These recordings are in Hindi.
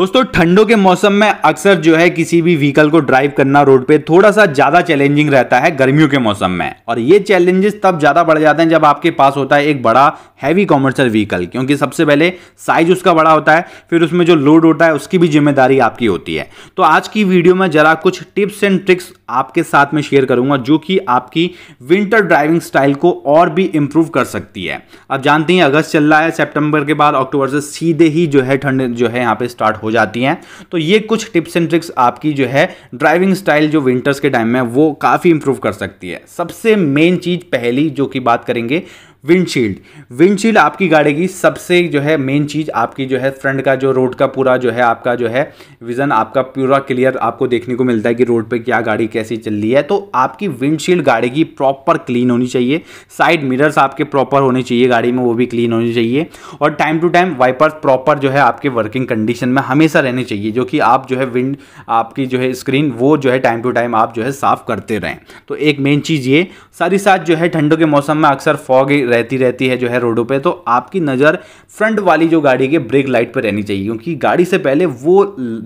दोस्तों ठंडों के मौसम में अक्सर जो है किसी भी व्हीकल को ड्राइव करना रोड पे थोड़ा सा ज्यादा चैलेंजिंग रहता है गर्मियों के मौसम में और ये चैलेंजेस तब ज्यादा बढ़ जाते हैं जब आपके पास होता है एक बड़ा हैवी कॉमर्शियल व्हीकल क्योंकि सबसे पहले साइज उसका बड़ा होता है फिर उसमें जो लोड होता है उसकी भी जिम्मेदारी आपकी होती है तो आज की वीडियो में जरा कुछ टिप्स एंड ट्रिक्स आपके साथ में शेयर करूंगा जो कि आपकी विंटर ड्राइविंग स्टाइल को और भी इंप्रूव कर सकती है आप जानते हैं अगस्त चल रहा है सेप्टेम्बर के बाद अक्टूबर से सीधे ही जो है ठंड जो है यहाँ पे स्टार्ट हो जाती हैं तो ये कुछ टिप्स एंड ट्रिक्स आपकी जो है ड्राइविंग स्टाइल जो विंटर्स के टाइम में वो काफ़ी इंप्रूव कर सकती है सबसे मेन चीज़ पहली जो कि बात करेंगे विंडशील्ड विंडशील्ड आपकी गाड़ी की सबसे जो है मेन चीज़ आपकी जो है फ्रंट का जो रोड का पूरा जो है आपका जो है विज़न आपका पूरा क्लियर आपको देखने को मिलता है कि रोड पे क्या गाड़ी कैसी चल रही है तो आपकी विंडशील्ड गाड़ी की प्रॉपर क्लीन होनी चाहिए साइड मिरर्स आपके प्रॉपर होने चाहिए गाड़ी में वो भी क्लीन होनी चाहिए और time to time wipers proper जो है आपके वर्किंग कंडीशन में हमेशा रहने चाहिए जो कि आप जो है विंड आपकी जो है स्क्रीन वो जो है टाइम टू टाइम आप जो है साफ़ करते रहें तो एक मेन चीज़ ये साथ ही साथ जो है ठंडों के मौसम में अक्सर फॉग रहती रहती है जो है रोडों पे तो आपकी नज़र फ्रंट वाली जो गाड़ी के ब्रेक लाइट पर रहनी चाहिए क्योंकि गाड़ी से पहले वो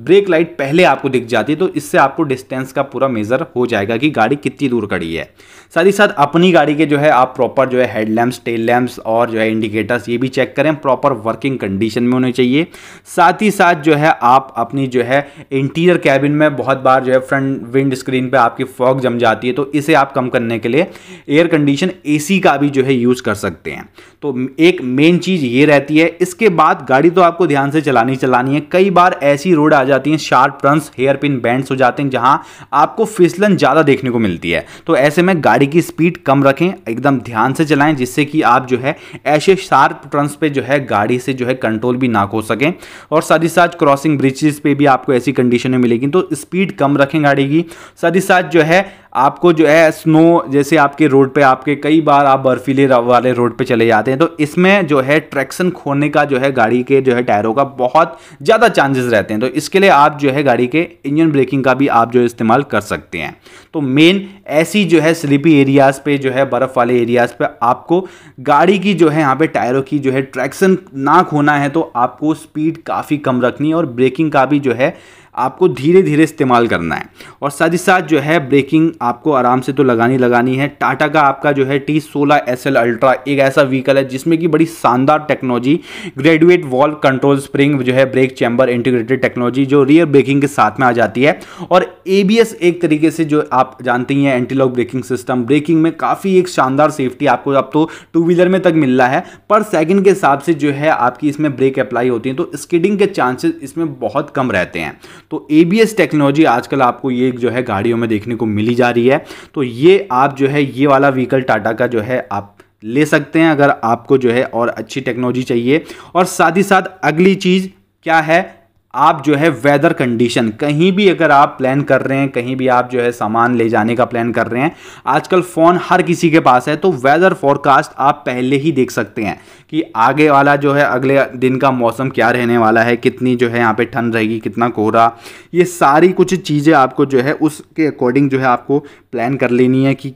ब्रेक लाइट पहले आपको दिख जाती है तो इससे आपको डिस्टेंस का पूरा मेज़र हो जाएगा कि गाड़ी कितनी दूर खड़ी है साथ ही साथ अपनी गाड़ी के जो है आप प्रॉपर जो है हेडलैम्प्स टेल लैम्प्स और जो है इंडिकेटर्स ये भी चेक करें प्रॉपर वर्किंग कंडीशन में होने चाहिए साथ ही साथ जो है आप अपनी जो है इंटीरियर कैबिन में बहुत बार जो है फ्रंट विंड स्क्रीन पर आपकी फॉग जम जाती है तो इसे आप कम करने के लिए एयर कंडीशन ए का भी जो है यूज़ कर कर सकते हैं तो एक मेन चीज़ ये रहती है इसके बाद गाड़ी तो आपको ध्यान से चलानी चलानी है कई बार ऐसी रोड आ जाती हैं sharp turns hairpin bends हो जाते हैं जहां आपको फिसलन ज़्यादा देखने को मिलती है तो ऐसे में गाड़ी की स्पीड कम रखें एकदम ध्यान से चलाएं जिससे कि आप जो है ऐसे शार्प टर्न्स पे जो है गाड़ी से जो है कंट्रोल भी ना खो सकें और साथ ही साथ क्रॉसिंग ब्रिजेस पे भी आपको ऐसी कंडीशन में मिलेगी तो स्पीड कम रखें गाड़ी की साथ ही साथ जो है आपको जो है स्नो जैसे आपके रोड पे आपके कई बार आप बर्फीले वाले रोड पे चले जाते हैं तो इसमें जो है ट्रैक्शन खोने का जो है गाड़ी के जो है टायरों का बहुत ज़्यादा चांसेस रहते हैं तो इसके लिए आप जो है गाड़ी के इंजन ब्रेकिंग का भी आप जो इस्तेमाल कर सकते हैं तो मेन ऐसी जो है स्लिपी एरियाज़ पे जो है बर्फ़ वाले एरियाज़ पे आपको गाड़ी की जो है यहाँ पे टायरों की जो है ट्रैक्शन ना खोना है तो आपको स्पीड काफ़ी कम रखनी है और ब्रेकिंग का भी जो है आपको धीरे धीरे इस्तेमाल करना है और साथ ही साथ जो है ब्रेकिंग आपको आराम से तो लगानी लगानी है टाटा का आपका जो है टी सोलह एस एल अल्ट्रा एक ऐसा व्हीकल है जिसमें कि बड़ी शानदार technology graduate valve control spring जो है ब्रेक चैम्बर इंटीग्रेटेड टेक्नोलॉजी जो रियर ब्रेकिंग के साथ में आ जाती है और ए एक तरीके से जो आप जानती हैं एंटीलॉक ब्रेकिंग सिस्टम ब्रेकिंग में काफ़ी एक शानदार सेफ्टी आपको अब तो टू व्हीलर में तक मिल रहा है पर सेकेंड के हिसाब से जो है आपकी इसमें ब्रेक अप्लाई होती है तो स्किडिंग के चांसेस इसमें बहुत कम रहते हैं तो ए टेक्नोलॉजी आजकल आपको ये जो है गाड़ियों में देखने को मिली जा रही है तो ये आप जो है ये वाला व्हीकल टाटा का जो है आप ले सकते हैं अगर आपको जो है और अच्छी टेक्नोलॉजी चाहिए और साथ ही साथ अगली चीज़ क्या है आप जो है वेदर कंडीशन कहीं भी अगर आप प्लान कर रहे हैं कहीं भी आप जो है सामान ले जाने का प्लान कर रहे हैं आजकल फ़ोन हर किसी के पास है तो वेदर फोरकास्ट आप पहले ही देख सकते हैं कि आगे वाला जो है अगले दिन का मौसम क्या रहने वाला है कितनी जो है यहाँ पे ठंड रहेगी कितना कोहरा ये सारी कुछ चीज़ें आपको जो है उसके अकॉर्डिंग जो है आपको प्लान कर लेनी है कि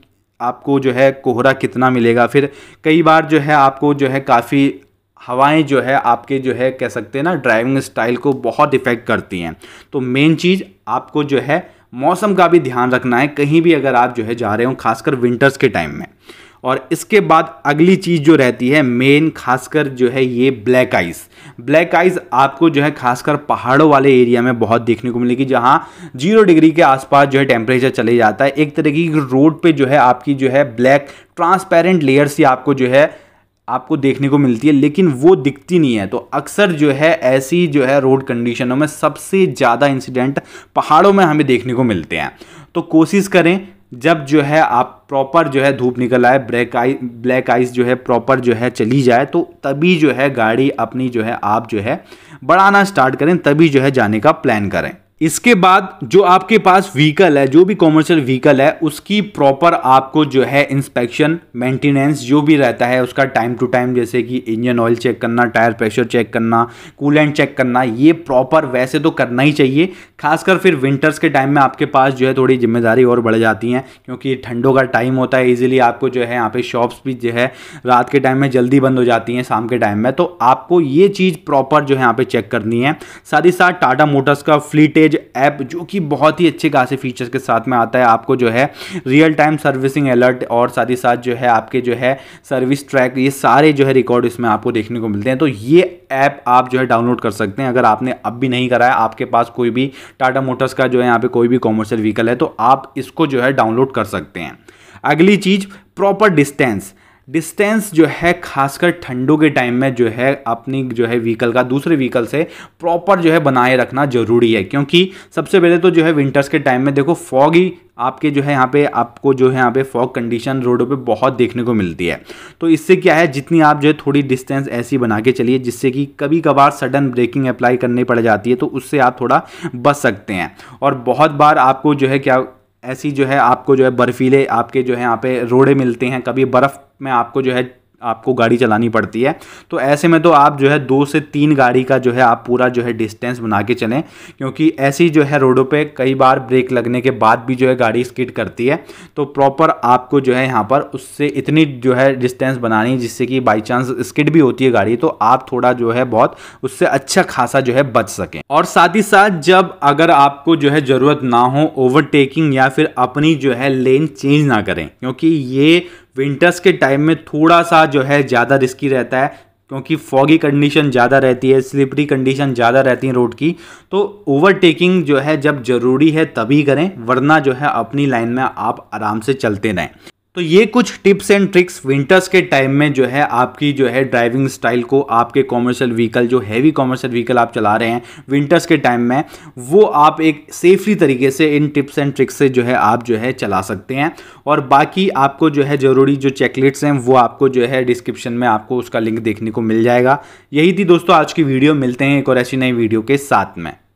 आपको जो है कोहरा कितना मिलेगा फिर कई बार जो है आपको जो है काफ़ी हवाएं जो है आपके जो है कह सकते हैं ना ड्राइविंग स्टाइल को बहुत इफ़ेक्ट करती हैं तो मेन चीज़ आपको जो है मौसम का भी ध्यान रखना है कहीं भी अगर आप जो है जा रहे हो खासकर विंटर्स के टाइम में और इसके बाद अगली चीज़ जो रहती है मेन खासकर जो है ये ब्लैक आइस ब्लैक आइस आपको जो है खासकर पहाड़ों वाले एरिया में बहुत देखने को मिलेगी जहाँ जीरो डिग्री के आसपास जो है टेम्परेचर चले जाता है एक तरीके की रोड पे जो है आपकी जो है ब्लैक ट्रांसपेरेंट लेयर से आपको जो है आपको देखने को मिलती है लेकिन वो दिखती नहीं है तो अक्सर जो है ऐसी जो है रोड कंडीशनों में सबसे ज़्यादा इंसिडेंट पहाड़ों में हमें देखने को मिलते हैं तो कोशिश करें जब जो है आप प्रॉपर जो है धूप निकल आए ब्लैक आई ब्लैक आइस जो है प्रॉपर जो है चली जाए तो तभी जो है गाड़ी अपनी जो है आप जो है बढ़ाना स्टार्ट करें तभी जो है जाने का प्लान करें इसके बाद जो आपके पास व्हीकल है जो भी कॉमर्शियल व्हीकल है उसकी प्रॉपर आपको जो है इंस्पेक्शन मेंटेनेंस जो भी रहता है उसका टाइम टू टाइम जैसे कि इंजन ऑयल चेक करना टायर प्रेशर चेक करना कूलेंट चेक करना ये प्रॉपर वैसे तो करना ही चाहिए खासकर फिर विंटर्स के टाइम में आपके पास जो है थोड़ी जिम्मेदारी और बढ़ जाती है क्योंकि ठंडों का टाइम होता है ईजिली आपको जो है यहाँ पर शॉप्स भी जो है रात के टाइम में जल्दी बंद हो जाती हैं शाम के टाइम में तो आपको ये चीज़ प्रॉपर जो है यहाँ पर चेक करनी है साथ ही साथ टाटा मोटर्स का फ्लीटेज पेज ऐप जो कि बहुत ही अच्छे खासे फीचर्स के साथ में आता है आपको जो है रियल टाइम सर्विसिंग अलर्ट और साथ ही साथ जो है आपके जो है सर्विस ट्रैक ये सारे जो है रिकॉर्ड इसमें आपको देखने को मिलते हैं तो ये ऐप आप जो है डाउनलोड कर सकते हैं अगर आपने अब भी नहीं कराया आपके पास कोई भी टाटा मोटर्स का जो है यहाँ पे कोई भी कॉमर्शियल व्हीकल है तो आप इसको जो है डाउनलोड कर सकते हैं अगली चीज़ प्रॉपर डिस्टेंस डिस्टेंस जो है खासकर ठंडों के टाइम में जो है अपनी जो है व्हीकल का दूसरे व्हीकल से प्रॉपर जो है बनाए रखना ज़रूरी है क्योंकि सबसे पहले तो जो है विंटर्स के टाइम में देखो फॉग ही आपके जो है यहाँ पे आपको जो है यहाँ पे फॉग कंडीशन रोडों पे बहुत देखने को मिलती है तो इससे क्या है जितनी आप जो है थोड़ी डिस्टेंस ऐसी बना के चलिए जिससे कि कभी कभार सडन ब्रेकिंग अप्लाई करनी पड़ जाती है तो उससे आप थोड़ा बच सकते हैं और बहुत बार आपको जो है क्या ऐसी जो है आपको जो है बर्फीले आपके जो है यहाँ पे रोड़े मिलते हैं कभी बर्फ़ में आपको जो है आपको गाड़ी चलानी पड़ती है तो ऐसे में तो आप जो है दो से तीन गाड़ी का जो है आप पूरा जो है डिस्टेंस बना के चलें क्योंकि ऐसी जो है रोडों पे कई बार ब्रेक लगने के बाद भी जो है गाड़ी स्किड करती है तो प्रॉपर आपको जो है यहाँ पर उससे इतनी जो है डिस्टेंस बनानी है जिससे कि बाई चांस स्किड भी होती है गाड़ी तो आप थोड़ा जो है बहुत उससे अच्छा खासा जो है बच सकें और साथ ही साथ जब अगर आपको जो है ज़रूरत ना हो ओवरटेकिंग या फिर अपनी जो है लेन चेंज ना करें क्योंकि ये विंटर्स के टाइम में थोड़ा सा जो है ज़्यादा रिस्की रहता है क्योंकि फॉगी कंडीशन ज़्यादा रहती है स्लिपरी कंडीशन ज़्यादा रहती है रोड की तो ओवरटेकिंग जो है जब ज़रूरी है तभी करें वरना जो है अपनी लाइन में आप आराम से चलते रहें तो ये कुछ टिप्स एंड ट्रिक्स विंटर्स के टाइम में जो है आपकी जो है ड्राइविंग स्टाइल को आपके कॉमर्शियल व्हीकल जो हैवी कॉमर्शियल व्हीकल आप चला रहे हैं विंटर्स के टाइम में वो आप एक सेफली तरीके से इन टिप्स एंड ट्रिक्स से जो है आप जो है चला सकते हैं और बाकी आपको जो है ज़रूरी जो चेकलेट्स हैं वो आपको जो है डिस्क्रिप्शन में आपको उसका लिंक देखने को मिल जाएगा यही थी दोस्तों आज की वीडियो मिलते हैं एक और ऐसी नई वीडियो के साथ में